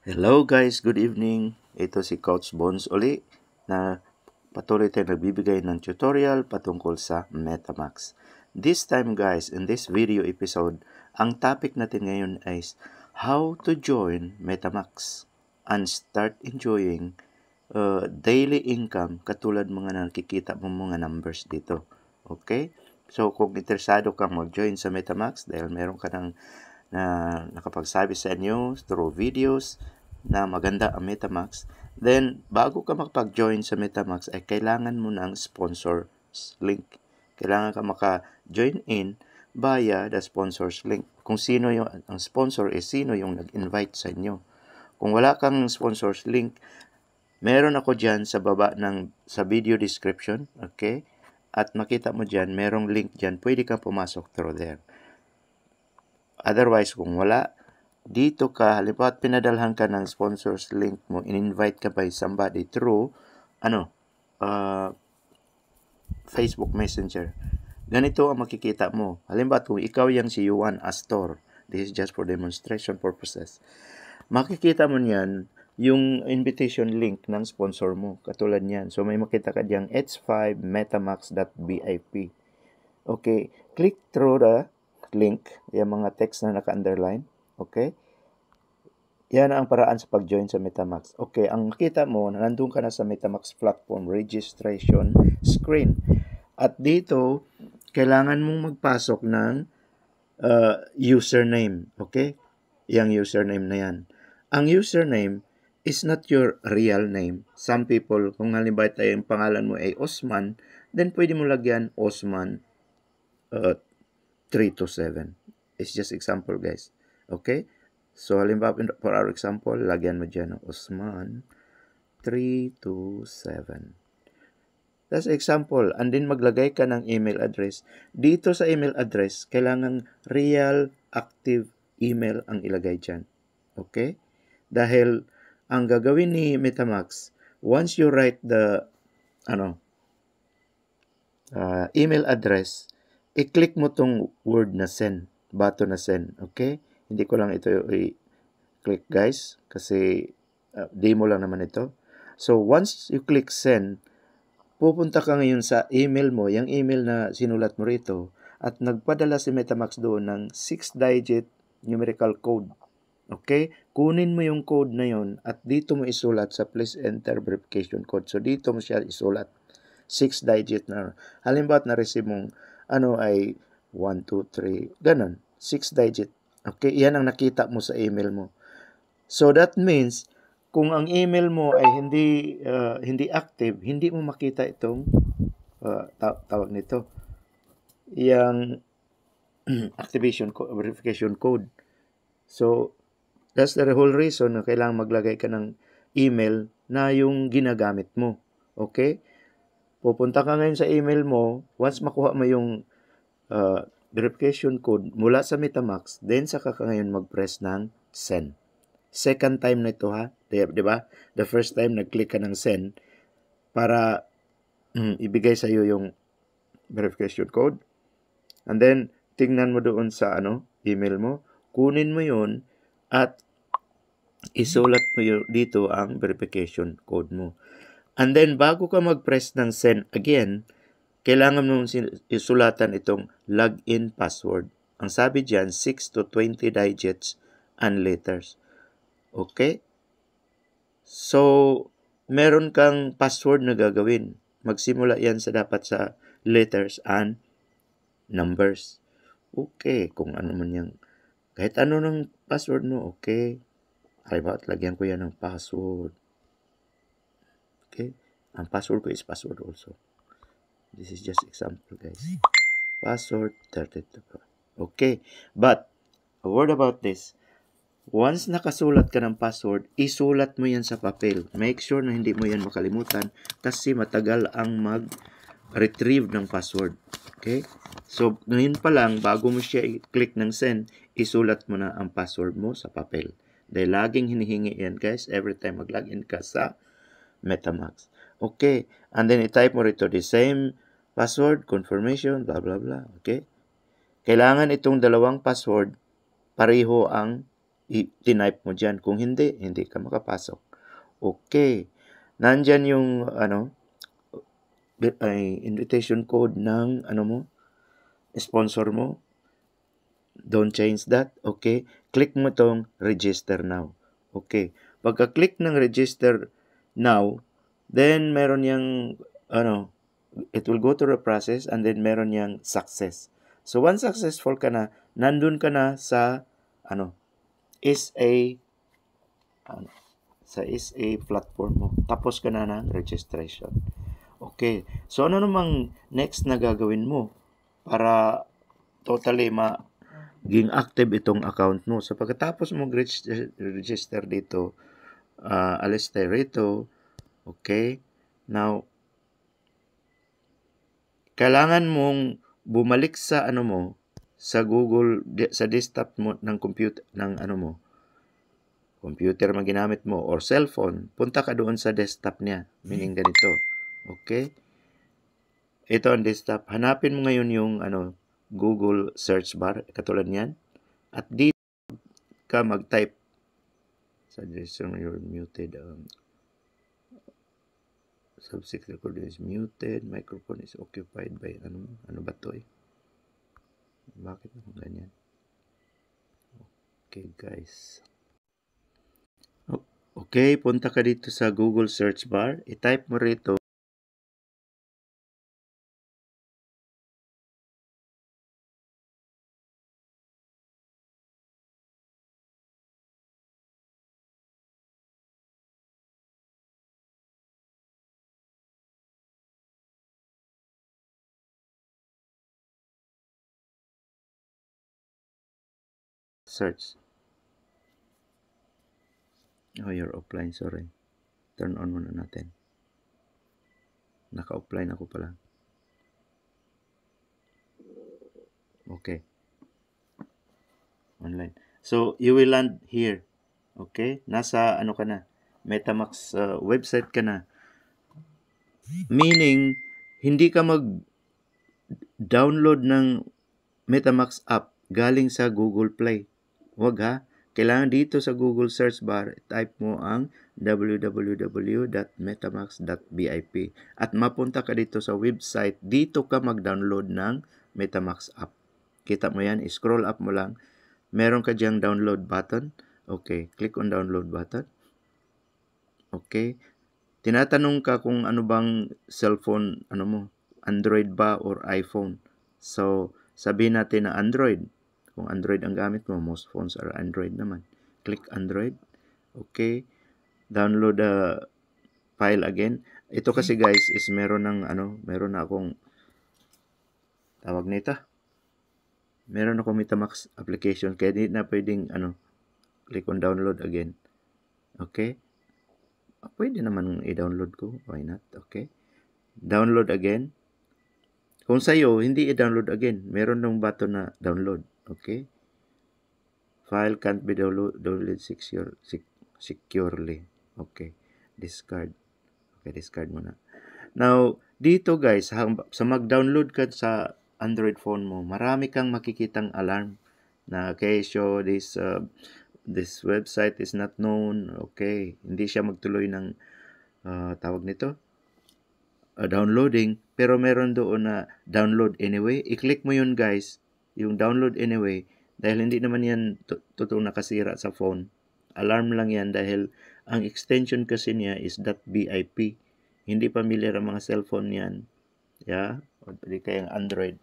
Hello guys, good evening. Ito si Coach Bones uli na patuloy tayong nagbibigay ng tutorial patungkol sa Metamax. This time guys, in this video episode, ang topic natin ngayon is how to join Metamax and start enjoying uh, daily income katulad mga nakikita mong mga numbers dito. Okay? So kung interesado kang mag-join sa Metamax dahil meron ka ng na nakapagsabi sa inyo through videos na maganda ang Metamax, then bago ka makapag-join sa Metamax ay kailangan mo ng sponsors link. Kailangan ka maka-join in via the sponsors link. Kung sino yung ang sponsor ay sino yung nag-invite sa inyo. Kung wala kang sponsors link, meron ako diyan sa baba ng sa video description, okay? At makita mo diyan, merong link diyan, pwede kang pumasok through there. Otherwise, kung wala, dito ka, halimbawa pinadalhan ka ng sponsors link mo, in-invite ka by somebody through, ano, uh, Facebook Messenger. Ganito ang makikita mo. Halimbawa, kung ikaw yung si Yuan Astor, this is just for demonstration purposes, makikita mo niyan yung invitation link ng sponsor mo. Katulad niyan. So, may makita ka diyang h5metamax.vip. Okay. Click through the link, yung mga text na naka-underline. Okay? Yan ang paraan sa pag-join sa MetaMax. Okay, ang makita mo, nandun ka na sa MetaMax platform registration screen. At dito, kailangan mong magpasok ng uh, username. Okay? Yang username na yan. Ang username is not your real name. Some people, kung halimbawa tayo yung pangalan mo ay Osman, then pwede mo lagyan Osman uh, 3 to 7. It's just example guys. Okay? So halimbawa for our example, lagyan mo dyan ng Osman 3 to 7. That's example. And then maglagay ka ng email address. Dito sa email address, kailangan real active email ang ilagay dyan. Okay? Dahil ang gagawin ni MetaMax, once you write the ano, uh, email address, i-click mo tong word na send, button na send, okay? Hindi ko lang ito i-click guys, kasi uh, demo lang naman ito. So, once you click send, pupunta ka ngayon sa email mo, yung email na sinulat mo rito, at nagpadala si Metamax doon ng 6-digit numerical code. Okay? Kunin mo yung code na yon at dito mo isulat sa please enter verification code. So, dito mo siya isulat. 6 digit na. Halimbawa, na-receive mong ano ay 1, 2, 3, ganun, 6 digit. Okay, yan ang nakita mo sa email mo. So that means, kung ang email mo ay hindi uh, hindi active, hindi mo makita itong uh, tawag nito, Yang activation co- verification code. So, that's the whole reason na kailangan maglagay ka ng email na yung ginagamit mo. Okay? pupunta ka ngayon sa email mo, once makuha mo yung uh, verification code mula sa MetaMax, then saka ka ngayon mag-press ng send. Second time na ito ha, di ba? The first time nag-click ka ng send para mm, ibigay sa iyo yung verification code. And then tingnan mo doon sa ano, email mo, kunin mo 'yon at isulat mo dito ang verification code mo. And then, bago ka mag-press ng send again, kailangan mong isulatan itong login password. Ang sabi dyan, 6 to 20 digits and letters. Okay? So, meron kang password na gagawin. Magsimula yan sa dapat sa letters and numbers. Okay, kung ano man yung, kahit ano ng password mo, okay. Halimbawa, lagyan ko yan ng password. Okay. Ang password ko is password also. This is just example guys. Password 32. Okay. But, a word about this. Once nakasulat ka ng password, isulat mo yan sa papel. Make sure na hindi mo yan makalimutan kasi matagal ang mag-retrieve ng password. Okay? So, ngayon pa lang, bago mo siya i-click ng send, isulat mo na ang password mo sa papel. Dahil laging hinihingi yan guys every time mag-login ka sa MetaMask. Okay. And then i-type mo rito the same password, confirmation, blah, blah, blah. Okay? Kailangan itong dalawang password, pareho ang i-type mo dyan. Kung hindi, hindi ka makapasok. Okay. Nandyan yung, ano, ay, invitation code ng, ano mo, sponsor mo. Don't change that. Okay. Click mo tong register now. Okay. Pagka-click ng register now, Then, meron niyang, ano, it will go through a process and then meron niyang success. So, once successful ka na, nandun ka na sa, ano, is a, ano, sa is a platform mo. Tapos ka na ng registration. Okay. So, ano namang next na gagawin mo para totally ma maging active itong account mo. So, pagkatapos mo register dito, uh, ah, alista rito, Okay? Now, kailangan mong bumalik sa ano mo, sa Google, sa desktop mo ng computer, ng ano mo, computer man ginamit mo or cellphone, punta ka doon sa desktop niya. Meaning ganito. Okay? Ito ang desktop. Hanapin mo ngayon yung ano, Google search bar, katulad niyan. At dito ka mag-type. Suggestion, you're muted. Um, Subject recorder is muted. Microphone is occupied by ano, ano ba to eh? Bakit ako ganyan? Okay guys. Oh, okay, punta ka dito sa Google search bar. I-type mo rito search oh you're offline sorry turn on muna natin naka offline ako pala okay online so you will land here okay nasa ano ka na MetaMax uh, website ka na meaning hindi ka mag download ng MetaMax app galing sa Google Play. Huwag ha. Kailangan dito sa Google search bar, type mo ang www.metamax.vip at mapunta ka dito sa website. Dito ka mag-download ng Metamax app. Kita mo yan, scroll up mo lang. Meron ka diyang download button. Okay, click on download button. Okay. Tinatanong ka kung ano bang cellphone, ano mo, Android ba or iPhone. So, sabihin natin na Android. Kung Android ang gamit mo, most phones are Android naman. Click Android. Okay. Download the file again. Ito kasi guys is meron ng ano, meron na akong tawag nito. Meron ako Metamax application kaya hindi na pwedeng ano, click on download again. Okay? Pwede naman i-download ko. Why not? Okay. Download again. Kung sa'yo, hindi i-download again. Meron ng button na download. Okay? File can't be downloaded securely. Okay. Discard. Okay, discard muna. Now, dito guys, sa mag-download ka sa Android phone mo, marami kang makikitang alarm na okay, so this uh, this website is not known. Okay, hindi siya magtuloy ng uh, tawag nito. Uh, downloading, pero meron doon na download anyway. I-click mo yun guys yung download anyway dahil hindi naman yan totoong nakasira sa phone. Alarm lang yan dahil ang extension kasi niya is .bip. Hindi familiar ang mga cellphone niyan. Yeah? O pwede kayang Android.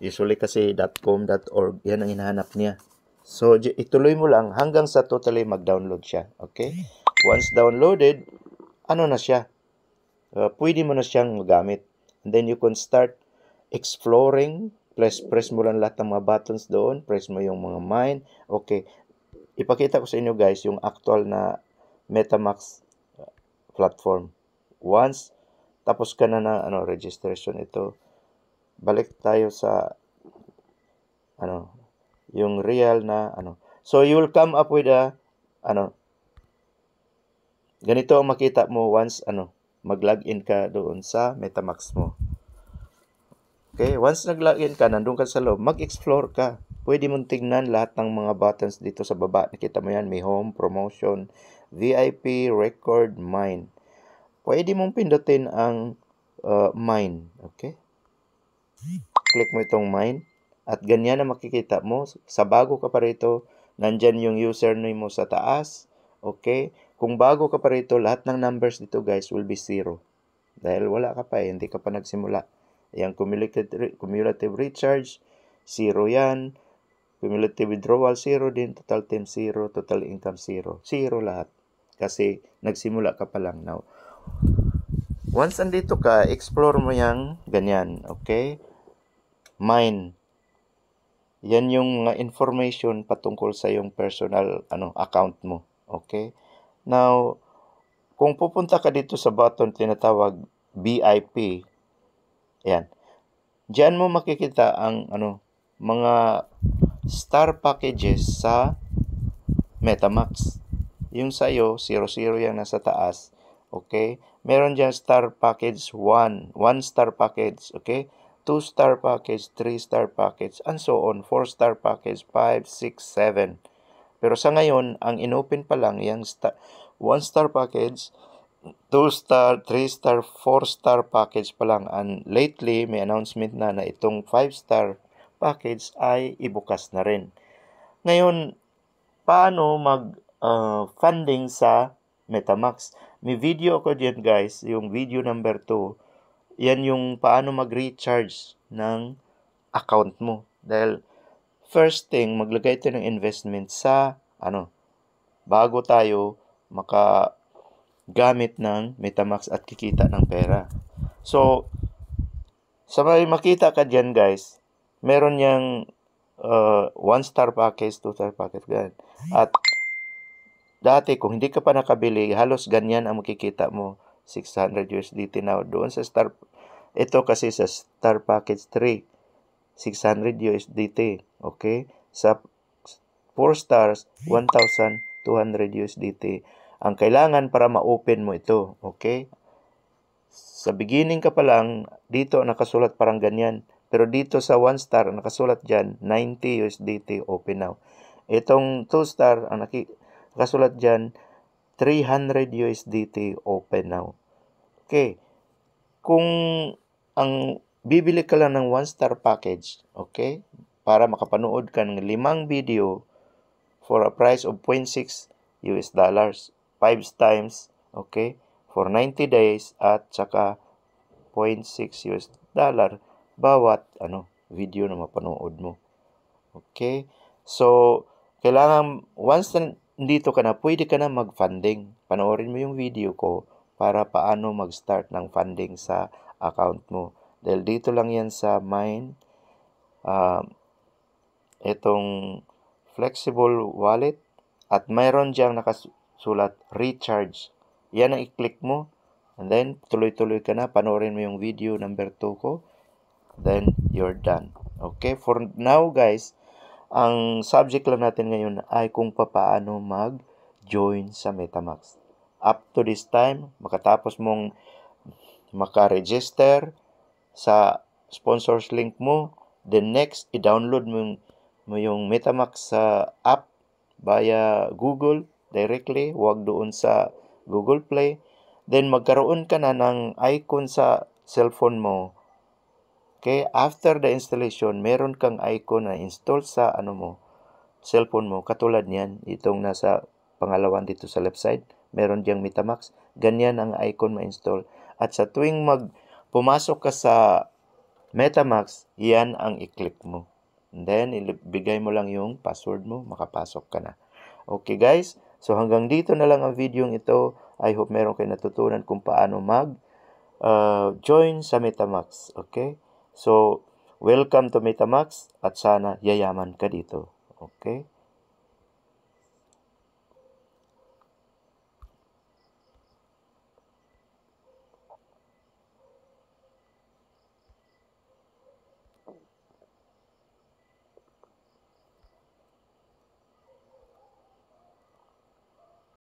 Usually kasi .com, .org, yan ang hinahanap niya. So, ituloy mo lang hanggang sa totally mag-download siya. Okay? Once downloaded, ano na siya? Uh, pwede mo na siyang magamit. And then you can start exploring Press, press mo lang lahat ng mga buttons doon. Press mo yung mga mine. Okay. Ipakita ko sa inyo guys yung actual na Metamax uh, platform. Once tapos ka na na ano, registration ito, balik tayo sa ano, yung real na ano. So you will come up with a ano ganito ang makita mo once ano mag-login ka doon sa Metamax mo. Okay, once nag-login ka, nandun ka sa loob, mag-explore ka. Pwede mong tingnan lahat ng mga buttons dito sa baba. Nakita mo yan, may home, promotion, VIP, record, mine. Pwede mong pindutin ang uh, mine. Okay? Click mo itong mine. At ganyan ang makikita mo. Sa bago ka pa rito, nandyan yung username mo sa taas. Okay? Kung bago ka pa rito, lahat ng numbers dito guys will be zero. Dahil wala ka pa eh, hindi ka pa nagsimula. Ayan, cumulative, cumulative recharge, zero yan. Cumulative withdrawal, zero din. Total time, zero. Total income, zero. Zero lahat. Kasi nagsimula ka pa lang now. Once andito ka, explore mo yung ganyan. Okay? Mine. Yan yung mga information patungkol sa yung personal ano account mo. Okay? Now, kung pupunta ka dito sa button tinatawag BIP, Ayan. Diyan mo makikita ang ano mga star packages sa MetaMax. Yung sa iyo, 00 yan nasa taas. Okay? Meron diyan star package 1, 1 star package, okay? 2 star package, 3 star package, and so on. 4 star package, 5, 6, 7. Pero sa ngayon, ang inopen pa lang, yung star, star package, 2 star, 3 star, 4 star package pa lang. And lately, may announcement na na itong 5 star package ay ibukas na rin. Ngayon, paano mag uh, funding sa MetaMax? May video ko diyan guys, yung video number 2. Yan yung paano mag-recharge ng account mo. Dahil first thing, maglagay tayo ng investment sa ano, bago tayo maka gamit ng Metamax at kikita ng pera. So, sa may makita ka dyan guys, meron niyang uh, one star package, two star package, ganyan. At dati kung hindi ka pa nakabili, halos ganyan ang makikita mo. 600 USDT now doon sa star ito kasi sa star package 3 600 USDT okay sa 4 stars 1200 USDT ang kailangan para ma-open mo ito. Okay? Sa beginning ka pa lang, dito nakasulat parang ganyan. Pero dito sa 1 star, nakasulat dyan, 90 USDT open now. Itong 2 star, ang nakasulat dyan, 300 USDT open now. Okay. Kung ang bibili ka lang ng 1 star package, okay? Para makapanood ka ng limang video for a price of 0.6 US dollars. 5 times, okay, for 90 days at saka 0.6 US dollar bawat ano video na mapanood mo. Okay? So, kailangan once na dito ka na, pwede ka na mag-funding. Panoorin mo yung video ko para paano mag-start ng funding sa account mo. Dahil dito lang yan sa mine. Uh, ah, itong flexible wallet at mayroon diyang nakas sulat recharge. Yan ang i-click mo. And then, tuloy-tuloy ka na. Panoorin mo yung video number 2 ko. Then, you're done. Okay? For now, guys, ang subject lang natin ngayon ay kung paano mag-join sa Metamax. Up to this time, makatapos mong makaregister sa sponsors link mo, then next, i-download mo, yung Metamax sa app via Google directly, wag doon sa Google Play. Then magkaroon ka na ng icon sa cellphone mo. Okay, after the installation, meron kang icon na install sa ano mo, cellphone mo. Katulad niyan, itong nasa pangalawan dito sa left side, meron diyang Metamax. Ganyan ang icon ma-install. At sa tuwing mag pumasok ka sa Metamax, yan ang i-click mo. And then, ibigay mo lang yung password mo, makapasok ka na. Okay guys, So hanggang dito na lang ang video ito. I hope meron kayo natutunan kung paano mag uh, join sa MetaMax. Okay? So, welcome to MetaMax at sana yayaman ka dito. Okay?